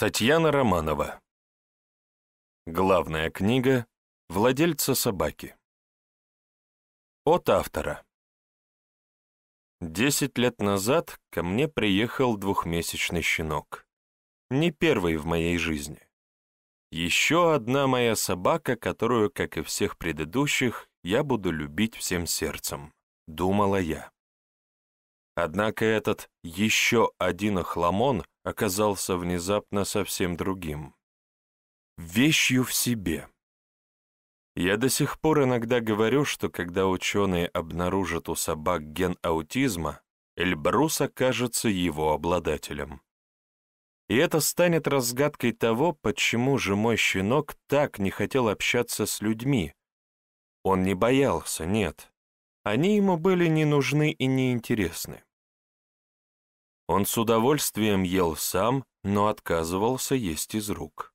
Татьяна Романова. Главная книга «Владельца собаки». От автора. Десять лет назад ко мне приехал двухмесячный щенок. Не первый в моей жизни. Еще одна моя собака, которую, как и всех предыдущих, я буду любить всем сердцем, думала я. Однако этот еще один охламон оказался внезапно совсем другим. Вещью в себе. Я до сих пор иногда говорю, что когда ученые обнаружат у собак ген аутизма, Эльбрус окажется его обладателем. И это станет разгадкой того, почему же мой щенок так не хотел общаться с людьми. Он не боялся, нет. Они ему были не нужны и не интересны. Он с удовольствием ел сам, но отказывался есть из рук.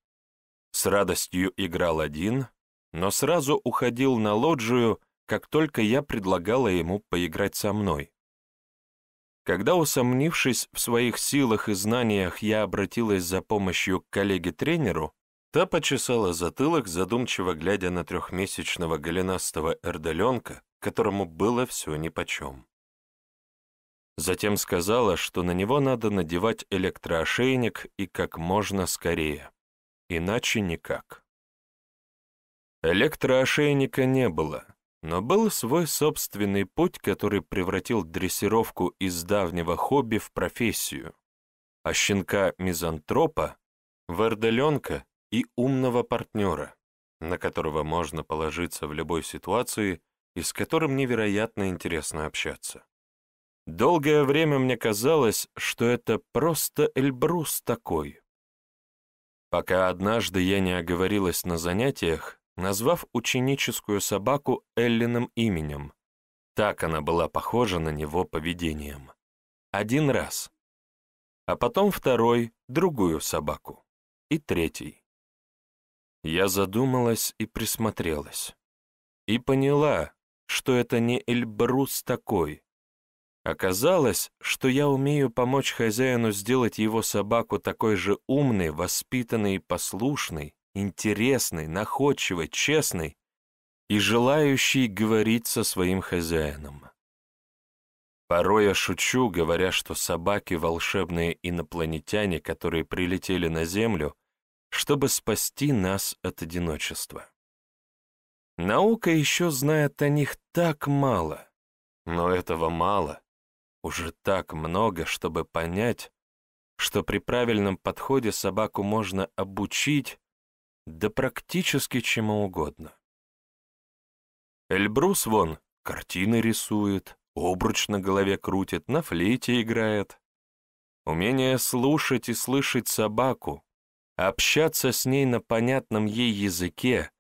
С радостью играл один, но сразу уходил на лоджию, как только я предлагала ему поиграть со мной. Когда, усомнившись в своих силах и знаниях, я обратилась за помощью к коллеге-тренеру, та почесала затылок, задумчиво глядя на трехмесячного голенастого эрделенка, которому было все нипочем. Затем сказала, что на него надо надевать электроошейник и как можно скорее. Иначе никак. Электроошейника не было, но был свой собственный путь, который превратил дрессировку из давнего хобби в профессию, а щенка-мизантропа — в орделенка и умного партнера, на которого можно положиться в любой ситуации и с которым невероятно интересно общаться. Долгое время мне казалось, что это просто Эльбрус такой. Пока однажды я не оговорилась на занятиях, назвав ученическую собаку Эллиным именем. Так она была похожа на него поведением. Один раз. А потом второй, другую собаку. И третий. Я задумалась и присмотрелась. И поняла, что это не Эльбрус такой, Оказалось, что я умею помочь хозяину сделать его собаку такой же умной, воспитанной и послушной, интересной, находчивой, честной и желающей говорить со своим хозяином. Порой я шучу, говоря, что собаки — волшебные инопланетяне, которые прилетели на Землю, чтобы спасти нас от одиночества. Наука еще знает о них так мало, но этого мало. Уже так много, чтобы понять, что при правильном подходе собаку можно обучить да практически чему угодно. Эльбрус вон картины рисует, обруч на голове крутит, на флейте играет. Умение слушать и слышать собаку, общаться с ней на понятном ей языке,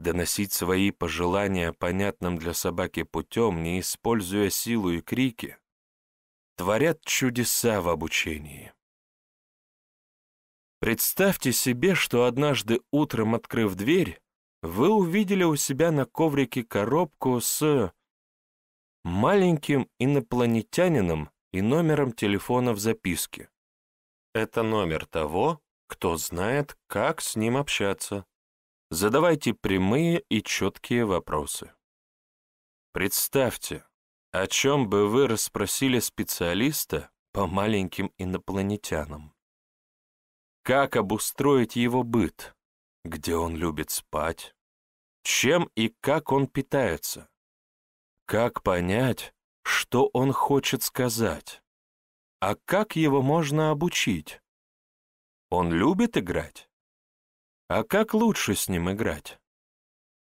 доносить свои пожелания понятным для собаки путем, не используя силу и крики, творят чудеса в обучении. Представьте себе, что однажды утром, открыв дверь, вы увидели у себя на коврике коробку с маленьким инопланетянином и номером телефона в записке. Это номер того, кто знает, как с ним общаться. Задавайте прямые и четкие вопросы. Представьте, о чем бы вы расспросили специалиста по маленьким инопланетянам? Как обустроить его быт? Где он любит спать? Чем и как он питается? Как понять, что он хочет сказать? А как его можно обучить? Он любит играть? А как лучше с ним играть?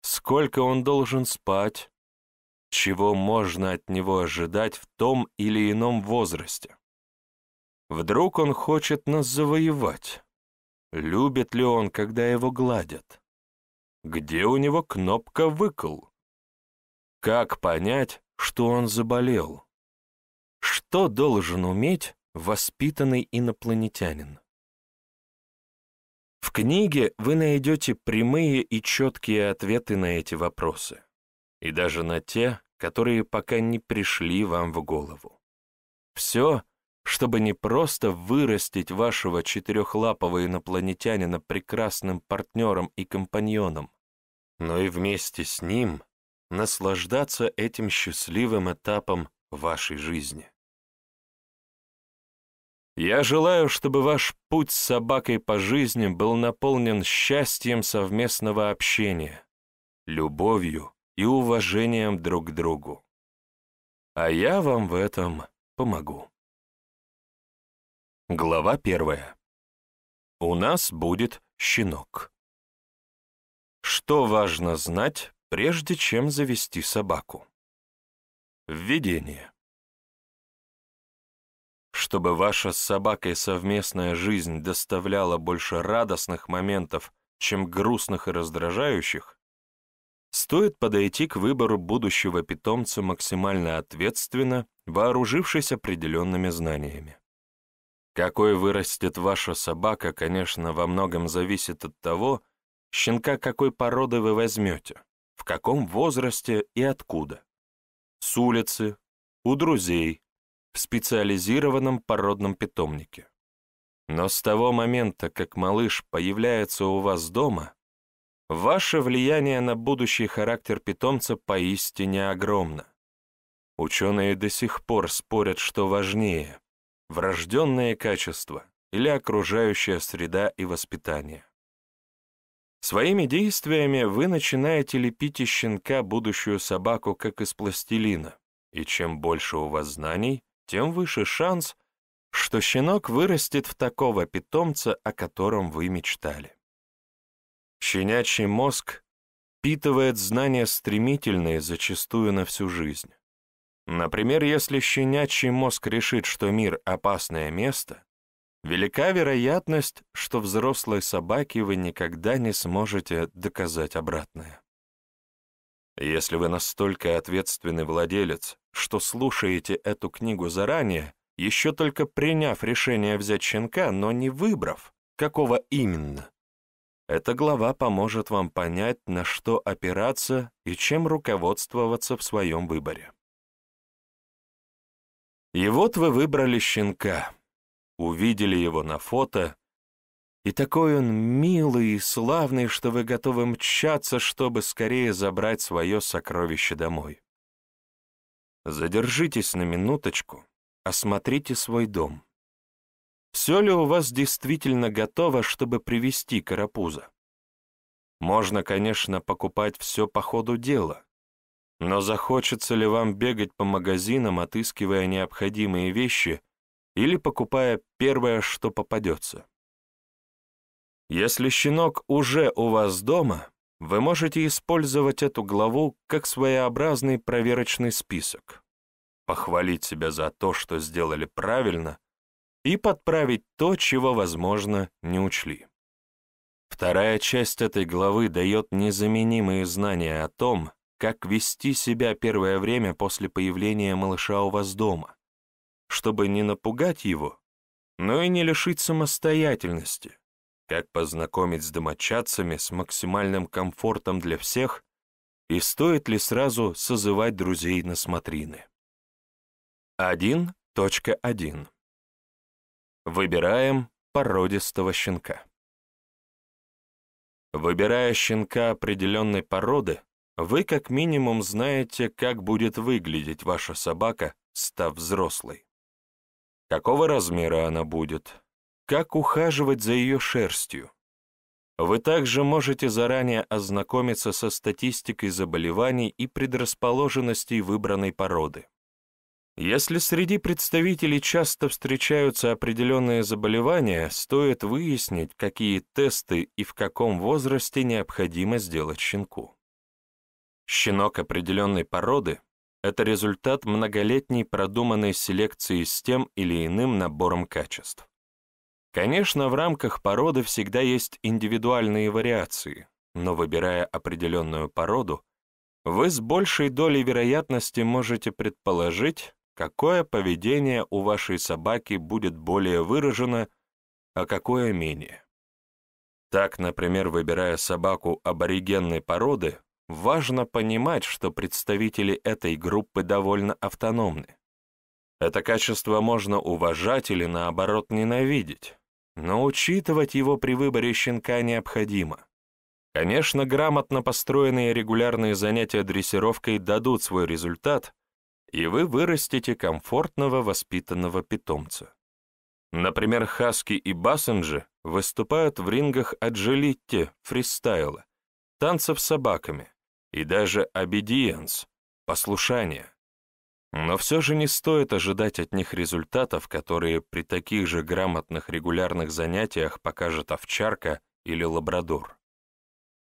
Сколько он должен спать? чего можно от него ожидать в том или ином возрасте. Вдруг он хочет нас завоевать? Любит ли он, когда его гладят? Где у него кнопка «выкол»? Как понять, что он заболел? Что должен уметь воспитанный инопланетянин? В книге вы найдете прямые и четкие ответы на эти вопросы и даже на те, которые пока не пришли вам в голову. Все, чтобы не просто вырастить вашего четырехлапого инопланетянина прекрасным партнером и компаньоном, но и вместе с ним наслаждаться этим счастливым этапом вашей жизни. Я желаю, чтобы ваш путь с собакой по жизни был наполнен счастьем совместного общения, любовью, и уважением друг к другу. А я вам в этом помогу. Глава первая. У нас будет щенок. Что важно знать, прежде чем завести собаку? Введение. Чтобы ваша с собакой совместная жизнь доставляла больше радостных моментов, чем грустных и раздражающих, Стоит подойти к выбору будущего питомца максимально ответственно, вооружившись определенными знаниями. Какой вырастет ваша собака, конечно, во многом зависит от того, щенка какой породы вы возьмете, в каком возрасте и откуда. С улицы, у друзей, в специализированном породном питомнике. Но с того момента, как малыш появляется у вас дома, Ваше влияние на будущий характер питомца поистине огромно. Ученые до сих пор спорят, что важнее – врожденные качества или окружающая среда и воспитание. Своими действиями вы начинаете лепить из щенка будущую собаку как из пластилина, и чем больше у вас знаний, тем выше шанс, что щенок вырастет в такого питомца, о котором вы мечтали. Щенячий мозг впитывает знания стремительно и зачастую на всю жизнь. Например, если щенячий мозг решит, что мир — опасное место, велика вероятность, что взрослой собаке вы никогда не сможете доказать обратное. Если вы настолько ответственный владелец, что слушаете эту книгу заранее, еще только приняв решение взять щенка, но не выбрав, какого именно, эта глава поможет вам понять, на что опираться и чем руководствоваться в своем выборе. И вот вы выбрали щенка, увидели его на фото, и такой он милый и славный, что вы готовы мчаться, чтобы скорее забрать свое сокровище домой. Задержитесь на минуточку, осмотрите свой дом все ли у вас действительно готово, чтобы привести карапуза. Можно, конечно, покупать все по ходу дела, но захочется ли вам бегать по магазинам, отыскивая необходимые вещи или покупая первое, что попадется? Если щенок уже у вас дома, вы можете использовать эту главу как своеобразный проверочный список. Похвалить себя за то, что сделали правильно, и подправить то, чего, возможно, не учли. Вторая часть этой главы дает незаменимые знания о том, как вести себя первое время после появления малыша у вас дома, чтобы не напугать его, но и не лишить самостоятельности, как познакомить с домочадцами с максимальным комфортом для всех и стоит ли сразу созывать друзей на смотрины. 1.1 Выбираем породистого щенка. Выбирая щенка определенной породы, вы как минимум знаете, как будет выглядеть ваша собака, став взрослой. Какого размера она будет, как ухаживать за ее шерстью. Вы также можете заранее ознакомиться со статистикой заболеваний и предрасположенностей выбранной породы. Если среди представителей часто встречаются определенные заболевания, стоит выяснить, какие тесты и в каком возрасте необходимо сделать щенку. Щенок определенной породы – это результат многолетней продуманной селекции с тем или иным набором качеств. Конечно, в рамках породы всегда есть индивидуальные вариации, но выбирая определенную породу, вы с большей долей вероятности можете предположить, какое поведение у вашей собаки будет более выражено, а какое менее. Так, например, выбирая собаку аборигенной породы, важно понимать, что представители этой группы довольно автономны. Это качество можно уважать или, наоборот, ненавидеть, но учитывать его при выборе щенка необходимо. Конечно, грамотно построенные регулярные занятия дрессировкой дадут свой результат – и вы вырастите комфортного воспитанного питомца. Например, хаски и бассенджи выступают в рингах аджилитти, фристайла, танцев с собаками и даже обедиенс, послушания. Но все же не стоит ожидать от них результатов, которые при таких же грамотных регулярных занятиях покажет овчарка или лабрадор.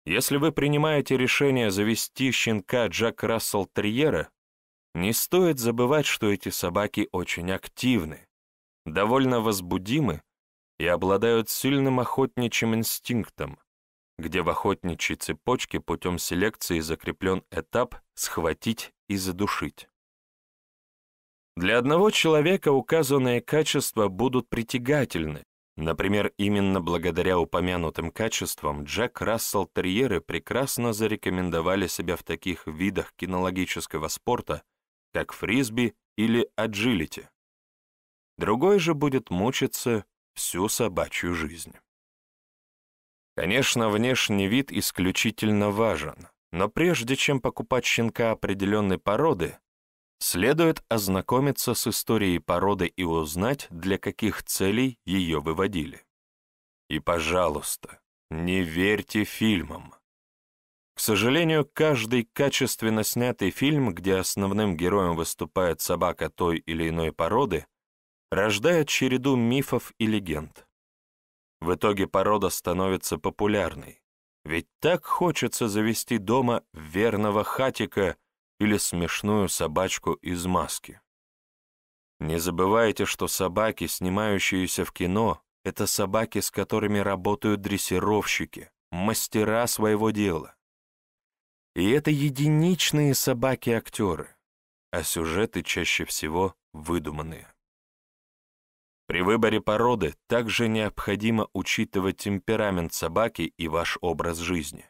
Если вы принимаете решение завести щенка джак Рассел Терьера, не стоит забывать, что эти собаки очень активны, довольно возбудимы и обладают сильным охотничьим инстинктом, где в охотничьей цепочке путем селекции закреплен этап «схватить и задушить». Для одного человека указанные качества будут притягательны. Например, именно благодаря упомянутым качествам Джек Рассел Терьеры прекрасно зарекомендовали себя в таких видах кинологического спорта, как фрисби или аджилити. Другой же будет мучиться всю собачью жизнь. Конечно, внешний вид исключительно важен, но прежде чем покупать щенка определенной породы, следует ознакомиться с историей породы и узнать, для каких целей ее выводили. И, пожалуйста, не верьте фильмам. К сожалению, каждый качественно снятый фильм, где основным героем выступает собака той или иной породы, рождает череду мифов и легенд. В итоге порода становится популярной, ведь так хочется завести дома верного хатика или смешную собачку из маски. Не забывайте, что собаки, снимающиеся в кино, это собаки, с которыми работают дрессировщики, мастера своего дела. И это единичные собаки-актеры, а сюжеты чаще всего выдуманные. При выборе породы также необходимо учитывать темперамент собаки и ваш образ жизни.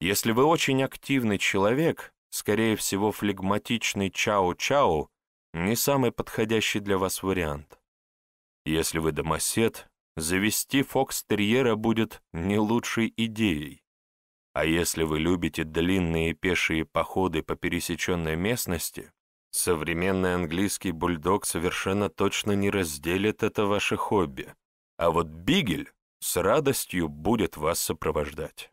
Если вы очень активный человек, скорее всего флегматичный чау-чау не самый подходящий для вас вариант. Если вы домосед, завести фокстерьера будет не лучшей идеей, а если вы любите длинные пешие походы по пересеченной местности, современный английский бульдог совершенно точно не разделит это ваше хобби. А вот бигель с радостью будет вас сопровождать.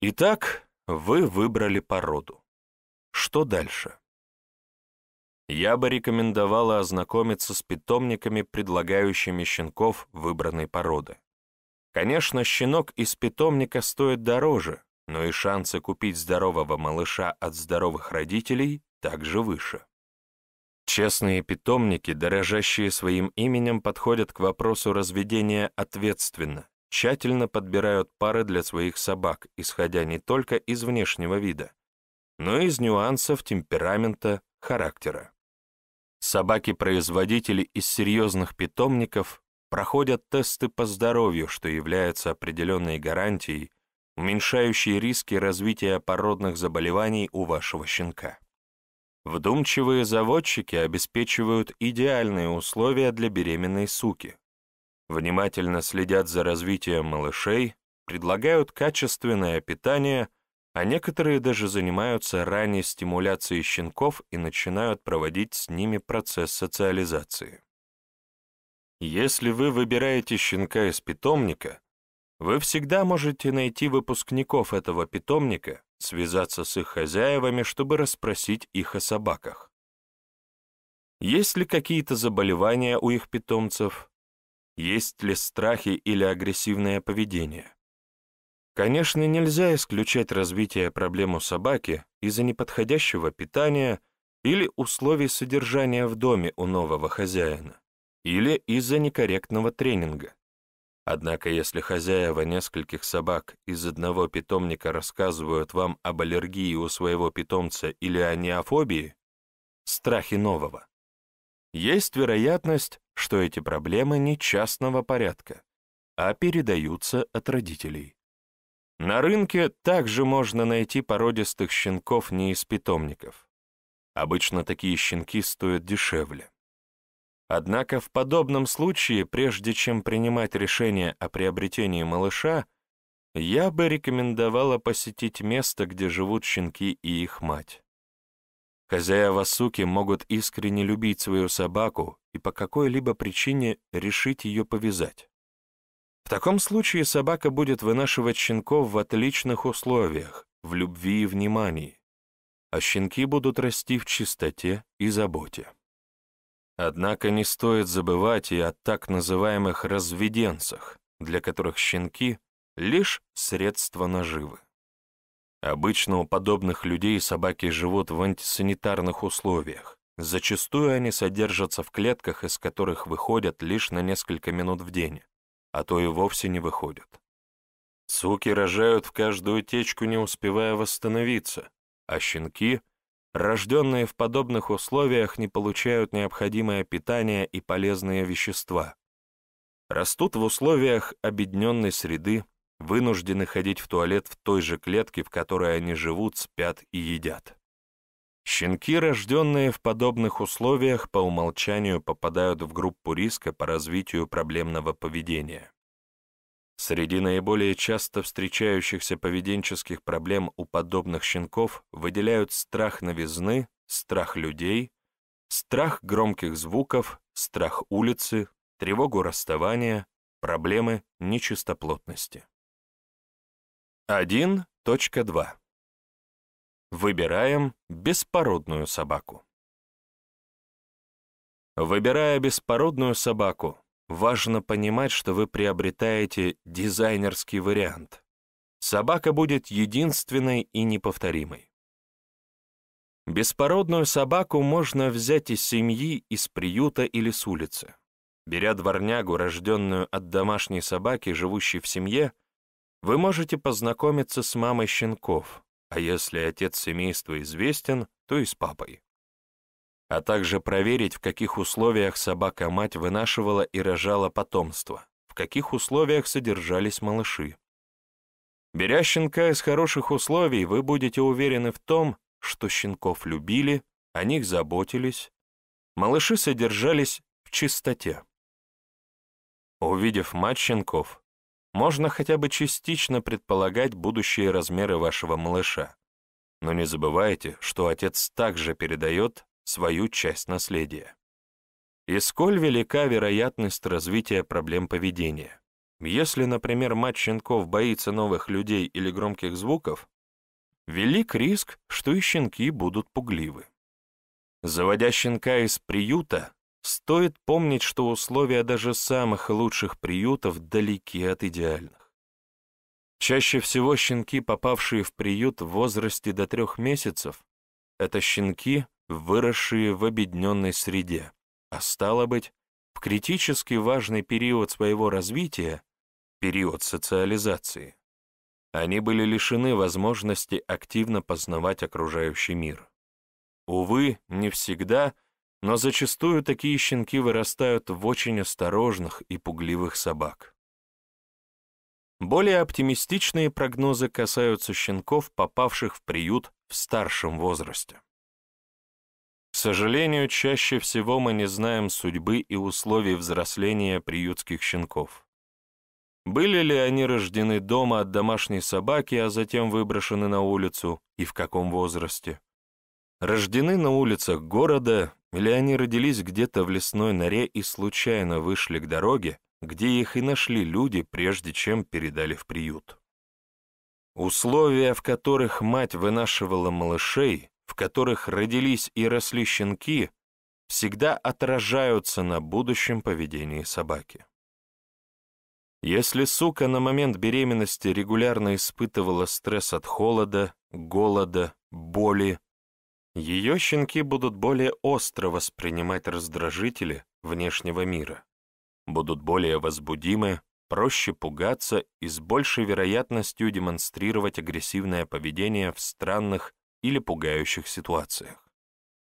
Итак, вы выбрали породу. Что дальше? Я бы рекомендовала ознакомиться с питомниками, предлагающими щенков выбранной породы. Конечно, щенок из питомника стоит дороже, но и шансы купить здорового малыша от здоровых родителей также выше. Честные питомники, дорожащие своим именем, подходят к вопросу разведения ответственно, тщательно подбирают пары для своих собак, исходя не только из внешнего вида, но и из нюансов темперамента, характера. Собаки-производители из серьезных питомников проходят тесты по здоровью, что является определенной гарантией, уменьшающей риски развития породных заболеваний у вашего щенка. Вдумчивые заводчики обеспечивают идеальные условия для беременной суки. Внимательно следят за развитием малышей, предлагают качественное питание, а некоторые даже занимаются ранней стимуляцией щенков и начинают проводить с ними процесс социализации. Если вы выбираете щенка из питомника, вы всегда можете найти выпускников этого питомника, связаться с их хозяевами, чтобы расспросить их о собаках. Есть ли какие-то заболевания у их питомцев? Есть ли страхи или агрессивное поведение? Конечно, нельзя исключать развитие проблем у собаки из-за неподходящего питания или условий содержания в доме у нового хозяина или из-за некорректного тренинга. Однако если хозяева нескольких собак из одного питомника рассказывают вам об аллергии у своего питомца или о неофобии, страхе нового, есть вероятность, что эти проблемы не частного порядка, а передаются от родителей. На рынке также можно найти породистых щенков не из питомников. Обычно такие щенки стоят дешевле. Однако в подобном случае, прежде чем принимать решение о приобретении малыша, я бы рекомендовала посетить место, где живут щенки и их мать. Хозяева суки могут искренне любить свою собаку и по какой-либо причине решить ее повязать. В таком случае собака будет вынашивать щенков в отличных условиях, в любви и внимании, а щенки будут расти в чистоте и заботе. Однако не стоит забывать и о так называемых «разведенцах», для которых щенки — лишь средство наживы. Обычно у подобных людей собаки живут в антисанитарных условиях. Зачастую они содержатся в клетках, из которых выходят лишь на несколько минут в день, а то и вовсе не выходят. Суки рожают в каждую течку, не успевая восстановиться, а щенки рожденные в подобных условиях не получают необходимое питание и полезные вещества. Растут в условиях обедненной среды, вынуждены ходить в туалет в той же клетке, в которой они живут, спят и едят. Щенки, рожденные в подобных условиях, по умолчанию попадают в группу риска по развитию проблемного поведения. Среди наиболее часто встречающихся поведенческих проблем у подобных щенков выделяют страх новизны, страх людей, страх громких звуков, страх улицы, тревогу расставания, проблемы нечистоплотности. 1.2. Выбираем беспородную собаку. Выбирая беспородную собаку, Важно понимать, что вы приобретаете дизайнерский вариант. Собака будет единственной и неповторимой. Беспородную собаку можно взять из семьи, из приюта или с улицы. Беря дворнягу, рожденную от домашней собаки, живущей в семье, вы можете познакомиться с мамой щенков, а если отец семейства известен, то и с папой а также проверить, в каких условиях собака-мать вынашивала и рожала потомство, в каких условиях содержались малыши. Беря щенка из хороших условий, вы будете уверены в том, что щенков любили, о них заботились, малыши содержались в чистоте. Увидев мать щенков, можно хотя бы частично предполагать будущие размеры вашего малыша. Но не забывайте, что отец также передает свою часть наследия. И сколь велика вероятность развития проблем поведения? Если, например, мать щенков боится новых людей или громких звуков, велик риск, что и щенки будут пугливы. Заводя щенка из приюта, стоит помнить, что условия даже самых лучших приютов далеки от идеальных. Чаще всего щенки, попавшие в приют в возрасте до трех месяцев, это щенки, выросшие в обедненной среде, а стало быть, в критически важный период своего развития, период социализации, они были лишены возможности активно познавать окружающий мир. Увы, не всегда, но зачастую такие щенки вырастают в очень осторожных и пугливых собак. Более оптимистичные прогнозы касаются щенков, попавших в приют в старшем возрасте сожалению, чаще всего мы не знаем судьбы и условий взросления приютских щенков. Были ли они рождены дома от домашней собаки, а затем выброшены на улицу, и в каком возрасте? Рождены на улицах города, или они родились где-то в лесной норе и случайно вышли к дороге, где их и нашли люди, прежде чем передали в приют. Условия, в которых мать вынашивала малышей, в которых родились и росли щенки, всегда отражаются на будущем поведении собаки. Если сука на момент беременности регулярно испытывала стресс от холода, голода, боли, ее щенки будут более остро воспринимать раздражители внешнего мира, будут более возбудимы, проще пугаться и с большей вероятностью демонстрировать агрессивное поведение в странных или пугающих ситуациях.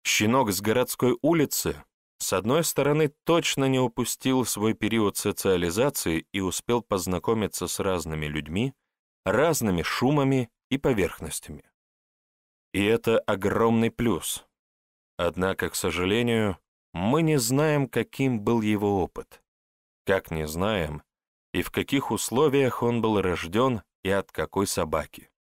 Щенок с городской улицы, с одной стороны, точно не упустил свой период социализации и успел познакомиться с разными людьми, разными шумами и поверхностями. И это огромный плюс. Однако, к сожалению, мы не знаем, каким был его опыт. Как не знаем, и в каких условиях он был рожден и от какой собаки.